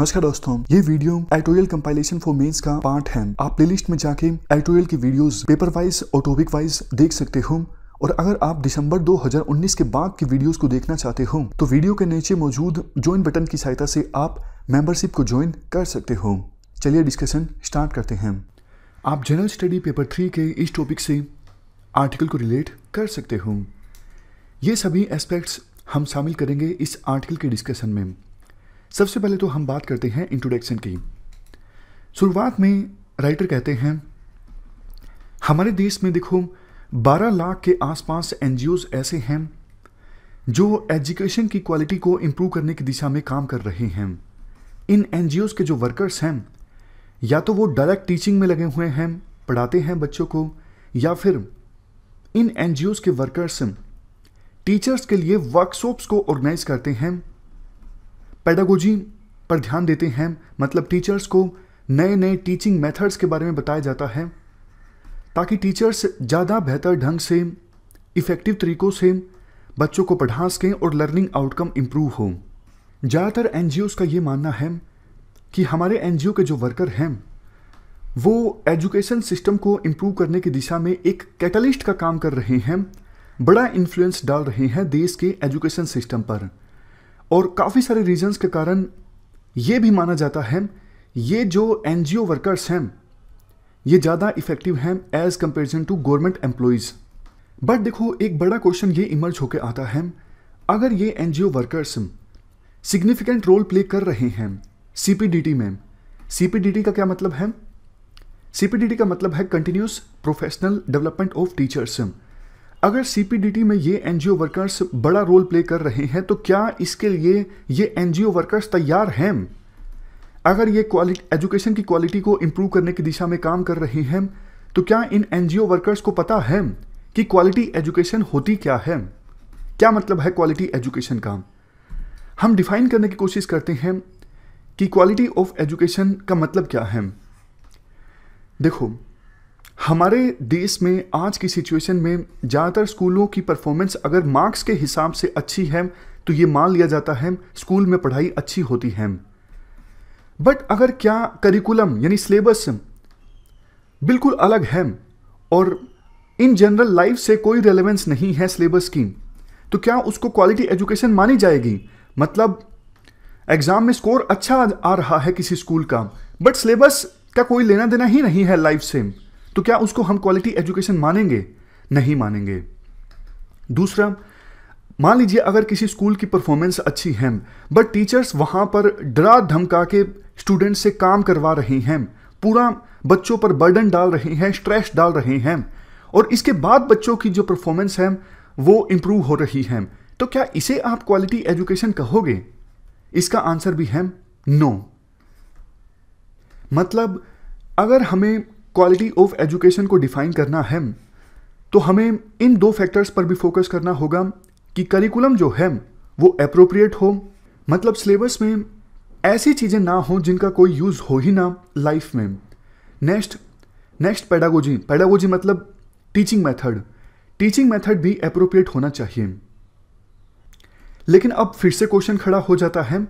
नमस्कार दोस्तों ये video editorial compilation for mains का पार्ट है आप प्लेलिस्ट में जाके एडिटोरियल की वीडियोस पेपर वाइज और टॉपिक वाइज देख सकते हो और अगर आप दिसंबर 2019 के बाद की वीडियोस को देखना चाहते हो तो वीडियो के नीचे मौजूद ज्वाइन बटन की सहायता से आप मेंबरशिप को ज्वाइन कर सकते हो चलिए डिस्कशन स्टार्ट करते हैं आप जनरल स्टडी पेपर थ्री के इस टॉपिक से आर्टिकल को रिलेट कर सकते हो ये सभी एस्पेक्ट्स हम शामिल करेंगे इस आर्टिकल के डिस्कशन में सबसे पहले तो हम बात करते हैं इंट्रोडक्शन की शुरुआत में राइटर कहते हैं हमारे देश में देखो 12 लाख के आसपास एन ऐसे हैं जो एजुकेशन की क्वालिटी को इम्प्रूव करने की दिशा में काम कर रहे हैं इन एन के जो वर्कर्स हैं या तो वो डायरेक्ट टीचिंग में लगे हुए हैं पढ़ाते हैं बच्चों को या फिर इन एन के वर्कर्स टीचर्स के लिए वर्कशॉप्स को ऑर्गेनाइज करते हैं पैडागोजी पर ध्यान देते हैं मतलब टीचर्स को नए नए टीचिंग मेथड्स के बारे में बताया जाता है ताकि टीचर्स ज़्यादा बेहतर ढंग से इफ़ेक्टिव तरीक़ों से बच्चों को पढ़ा सकें और लर्निंग आउटकम इम्प्रूव हो ज़्यादातर एन का ये मानना है कि हमारे एन के जो वर्कर हैं वो एजुकेशन सिस्टम को इम्प्रूव करने की दिशा में एक कैटलिस्ट का काम कर रहे हैं बड़ा इन्फ्लुएंस डाल रहे हैं देश के एजुकेशन सिस्टम पर और काफ़ी सारे रीजंस के कारण ये भी माना जाता है ये जो एन वर्कर्स हैं ये ज़्यादा इफेक्टिव हैं as comparison to government employees but देखो एक बड़ा क्वेश्चन ये इमर्ज होकर आता है अगर ये N workers significant role play कर रहे हैं सी में सी का क्या मतलब है सी का मतलब है continuous professional development of teachers अगर सीपीडीटी में ये एनजीओ वर्कर्स बड़ा रोल प्ले कर रहे हैं तो क्या इसके लिए ये एनजीओ वर्कर्स तैयार हैं अगर ये क्वालिटी एजुकेशन की क्वालिटी को इम्प्रूव करने की दिशा में काम कर रहे हैं तो क्या इन एनजीओ वर्कर्स को पता है कि क्वालिटी एजुकेशन होती क्या है क्या मतलब है क्वालिटी एजुकेशन का हम डिफाइन करने की कोशिश करते हैं कि क्वालिटी ऑफ एजुकेशन का मतलब क्या है देखो हमारे देश में आज की सिचुएशन में ज़्यादातर स्कूलों की परफॉर्मेंस अगर मार्क्स के हिसाब से अच्छी है तो ये मान लिया जाता है स्कूल में पढ़ाई अच्छी होती है बट अगर क्या करिकुलम यानी सिलेबस बिल्कुल अलग है और इन जनरल लाइफ से कोई रेलेवेंस नहीं है सिलेबस की तो क्या उसको क्वालिटी एजुकेशन मानी जाएगी मतलब एग्ज़ाम में स्कोर अच्छा आ रहा है किसी स्कूल का बट सिलेबस का कोई लेना देना ही नहीं है लाइफ से तो क्या उसको हम क्वालिटी एजुकेशन मानेंगे नहीं मानेंगे दूसरा मान लीजिए अगर किसी स्कूल की परफॉर्मेंस अच्छी है बट टीचर्स वहां पर डरा धमका के स्टूडेंट से काम करवा रही हैं पूरा बच्चों पर बर्डन डाल रही हैं स्ट्रेस डाल रहे हैं और इसके बाद बच्चों की जो परफॉर्मेंस है वो इंप्रूव हो रही है तो क्या इसे आप क्वालिटी एजुकेशन कहोगे इसका आंसर भी है नो मतलब अगर हमें क्वालिटी ऑफ एजुकेशन को डिफाइन करना है तो हमें इन दो फैक्टर्स पर भी फोकस करना होगा कि करिकुलम जो है वो अप्रोप्रिएट हो मतलब सिलेबस में ऐसी चीज़ें ना हों जिनका कोई यूज़ हो ही ना लाइफ में नेक्स्ट नेक्स्ट पैडागोजी पैडागोजी मतलब टीचिंग मेथड टीचिंग मेथड भी अप्रोप्रिएट होना चाहिए लेकिन अब फिर से क्वेश्चन खड़ा हो जाता है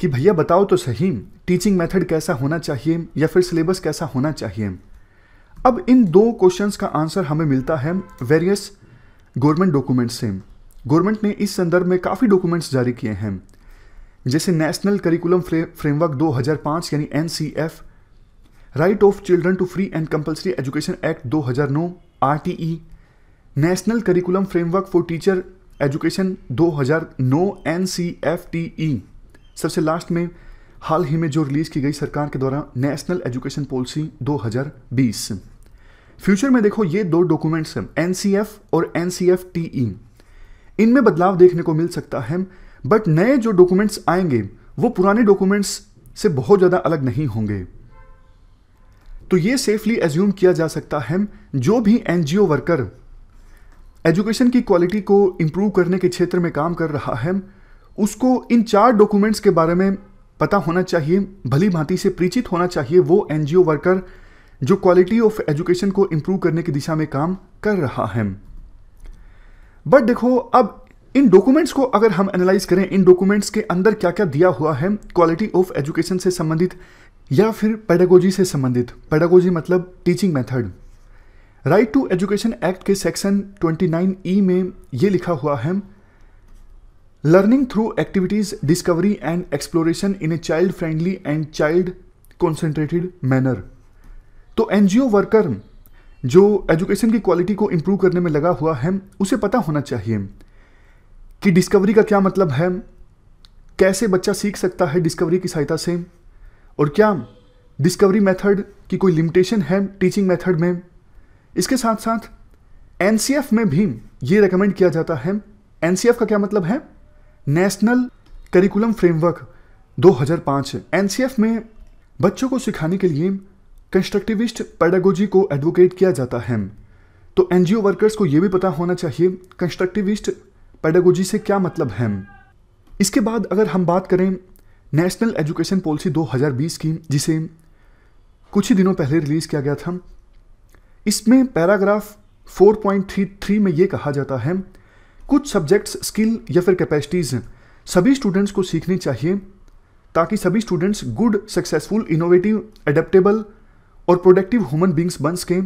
कि भैया बताओ तो सही टीचिंग मेथड कैसा होना चाहिए या फिर सिलेबस कैसा होना चाहिए अब इन दो क्वेश्चंस का आंसर हमें मिलता है वेरियस गवर्नमेंट डॉक्यूमेंट्स से गवर्नमेंट ने इस संदर्भ में काफ़ी डॉक्यूमेंट्स जारी किए हैं जैसे नेशनल करिकुलम फ्रेमवर्क 2005 यानी N right of children to free and compulsory education act 2009 हजार national curriculum framework for teacher education 2009 ई सबसे लास्ट में हाल ही में जो रिलीज़ की गई सरकार के द्वारा नेशनल एजुकेशन पॉलिसी 2020 फ्यूचर में देखो ये दो डॉक्यूमेंट्स हैं एनसीएफ और एन e। इनमें बदलाव देखने को मिल सकता है बट नए जो डॉक्यूमेंट्स आएंगे वो पुराने डॉक्यूमेंट्स से बहुत ज़्यादा अलग नहीं होंगे तो ये सेफली एज्यूम किया जा सकता है जो भी एन वर्कर एजुकेशन की क्वालिटी को इंप्रूव करने के क्षेत्र में काम कर रहा है उसको इन चार डॉक्यूमेंट्स के बारे में पता होना चाहिए भली भांति से परिचित होना चाहिए वो एन वर्कर जो क्वालिटी ऑफ एजुकेशन को इम्प्रूव करने की दिशा में काम कर रहा है बट देखो अब इन डॉक्यूमेंट्स को अगर हम एनालाइज करें इन डॉक्यूमेंट्स के अंदर क्या क्या दिया हुआ है क्वालिटी ऑफ एजुकेशन से संबंधित या फिर पेडागोजी से संबंधित पेडागोजी मतलब teaching method right to education act के सेक्शन 29 ई e में ये लिखा हुआ है learning through activities discovery and exploration in a child friendly and child concentrated manner तो एनजीओ वर्कर जो एजुकेशन की क्वालिटी को इम्प्रूव करने में लगा हुआ है उसे पता होना चाहिए कि डिस्कवरी का क्या मतलब है कैसे बच्चा सीख सकता है डिस्कवरी की सहायता से और क्या डिस्कवरी मेथड की कोई लिमिटेशन है टीचिंग मेथड में इसके साथ साथ एन में भी ये रिकमेंड किया जाता है एन का क्या मतलब है नेशनल करिकुलम फ्रेमवर्क 2005 एनसीएफ में बच्चों को सिखाने के लिए कंस्ट्रक्टिविस्ट पैडागोजी को एडवोकेट किया जाता है तो एनजीओ वर्कर्स को यह भी पता होना चाहिए कंस्ट्रक्टिविस्ट पैडागोजी से क्या मतलब है इसके बाद अगर हम बात करें नेशनल एजुकेशन पॉलिसी 2020 की जिसे कुछ ही दिनों पहले रिलीज़ किया गया था इसमें पैराग्राफ 4.33 में ये कहा जाता है कुछ सब्जेक्ट्स स्किल या फिर कैपेसिटीज़ हैं सभी स्टूडेंट्स को सीखनी चाहिए ताकि सभी students good successful innovative adaptable और प्रोडक्टिव ह्यूमन बींग्स बन सकें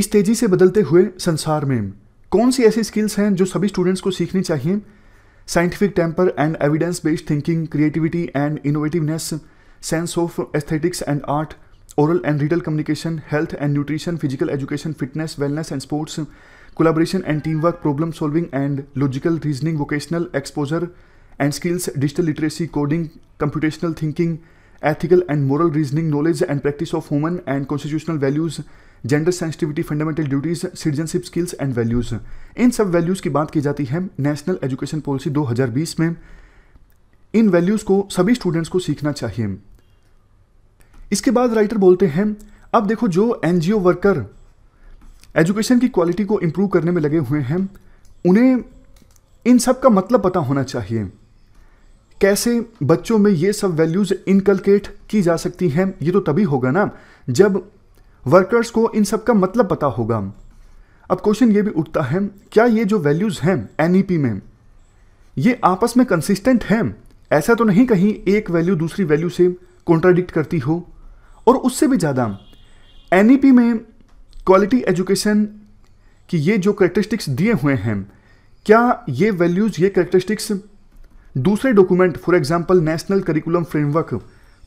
इस तेज़ी से बदलते हुए संसार में कौन सी ऐसी स्किल्स हैं जो सभी स्टूडेंट्स को सीखनी चाहिए scientific temper and evidence based thinking creativity and innovativeness sense of aesthetics and art oral and written communication health and nutrition physical education fitness wellness and sports collaboration and team work problem solving and logical reasoning vocational exposure and skills digital literacy coding computational thinking ethical and moral reasoning knowledge and practice of woman and constitutional values gender sensitivity fundamental duties citizenship skills and values इन सब values की बात की जाती है national education policy दो हजार बीस में इन वैल्यूज को सभी स्टूडेंट्स को सीखना चाहिए इसके बाद राइटर बोलते हैं अब देखो जो एनजीओ वर्कर एजुकेशन की क्वालिटी को इम्प्रूव करने में लगे हुए हैं उन्हें इन सब का मतलब पता होना चाहिए कैसे बच्चों में ये सब वैल्यूज़ इनकलकेट की जा सकती हैं ये तो तभी होगा ना जब वर्कर्स को इन सब का मतलब पता होगा अब क्वेश्चन ये भी उठता है क्या ये जो वैल्यूज़ हैं एन e में ये आपस में कंसिस्टेंट हैं ऐसा तो नहीं कहीं एक वैल्यू दूसरी वैल्यू से कॉन्ट्राडिक्ट करती हो और उससे भी ज़्यादा एन e में क्वालिटी एजुकेशन की ये जो करेक्टरिस्टिक्स दिए हुए हैं क्या ये वैल्यूज़ ये करेक्टरिस्टिक्स दूसरे document for example national curriculum framework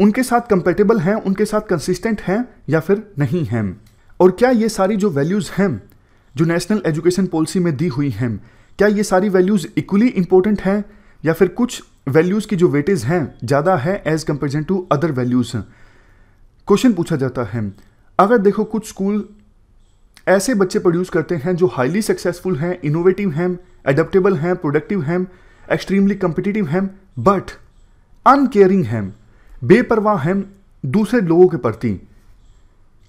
उनके साथ कंपेटेबल हैं उनके साथ कंसिस्टेंट हैं या फिर नहीं हैं और क्या ये सारी जो वैल्यूज़ हैं जो नेशनल एजुकेशन पॉलिसी में दी हुई हैं क्या ये सारी वैल्यूज़ इक्वली इंपॉर्टेंट हैं या फिर कुछ वैल्यूज़ की जो वेटेज हैं ज़्यादा है as comparison to other values question पूछा जाता है अगर देखो कुछ स्कूल ऐसे बच्चे प्रोड्यूस करते हैं जो हाईली सक्सेसफुल हैं इनोवेटिव हैं एडेप्टेबल हैं प्रोडक्टिव हैं एक्सट्रीमली कंपिटिटिव हैं बट अनकेयरिंग हैं बेपरवाह हैं दूसरे लोगों के प्रति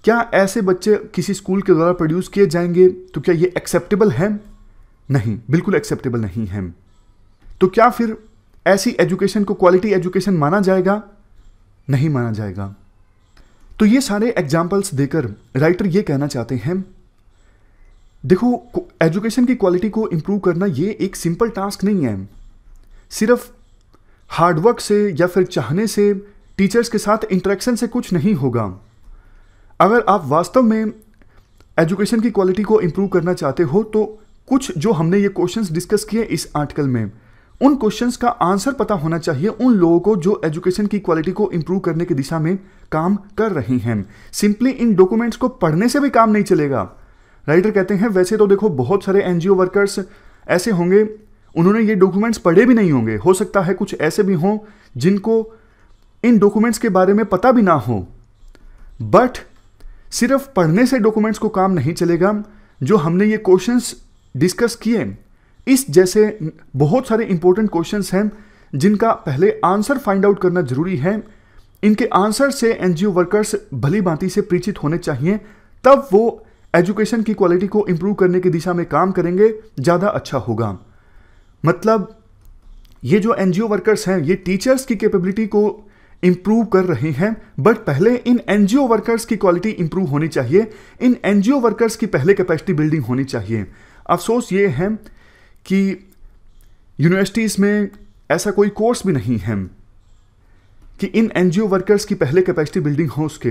क्या ऐसे बच्चे किसी स्कूल के द्वारा प्रोड्यूस किए जाएंगे तो क्या ये एक्सेप्टेबल हैं नहीं बिल्कुल एक्सेप्टेबल नहीं है तो क्या फिर ऐसी एजुकेशन को क्वालिटी एजुकेशन माना जाएगा नहीं माना जाएगा तो ये सारे एग्जाम्पल्स देकर राइटर ये कहना चाहते हैं देखो एजुकेशन की क्वालिटी को इम्प्रूव करना ये एक सिंपल टास्क नहीं है सिर्फ हार्डवर्क से या फिर चाहने से टीचर्स के साथ इंटरेक्शन से कुछ नहीं होगा अगर आप वास्तव में एजुकेशन की क्वालिटी को इम्प्रूव करना चाहते हो तो कुछ जो हमने ये क्वेश्चंस डिस्कस किए इस आर्टिकल में उन क्वेश्चंस का आंसर पता होना चाहिए उन लोगों को जो एजुकेशन की क्वालिटी को इम्प्रूव करने की दिशा में काम कर रहे हैं सिंपली इन डॉक्यूमेंट्स को पढ़ने से भी काम नहीं चलेगा राइटर कहते हैं वैसे तो देखो बहुत सारे एन वर्कर्स ऐसे होंगे उन्होंने ये डॉक्यूमेंट्स पढ़े भी नहीं होंगे हो सकता है कुछ ऐसे भी हों जिनको इन डॉक्यूमेंट्स के बारे में पता भी ना हो बट सिर्फ पढ़ने से डॉक्यूमेंट्स को काम नहीं चलेगा जो हमने ये क्वेश्चंस डिस्कस किए इस जैसे बहुत सारे इंपॉर्टेंट क्वेश्चंस हैं जिनका पहले आंसर फाइंड आउट करना जरूरी है इनके आंसर से एनजीओ वर्कर्स भली भांति से परिचित होने चाहिए तब वो एजुकेशन की क्वालिटी को इम्प्रूव करने की दिशा में काम करेंगे ज़्यादा अच्छा होगा मतलब ये जो एन वर्कर्स हैं ये टीचर्स की कैपेबिलिटी को इम्प्रूव कर रहे हैं बट पहले इन एन वर्कर्स की क्वालिटी इम्प्रूव होनी चाहिए इन एन वर्कर्स की पहले कैपेसिटी बिल्डिंग होनी चाहिए अफसोस ये है कि यूनिवर्सिटीज़ में ऐसा कोई कोर्स भी नहीं है कि इन एन वर्कर्स की पहले कैपेसिटी बिल्डिंग हो उसके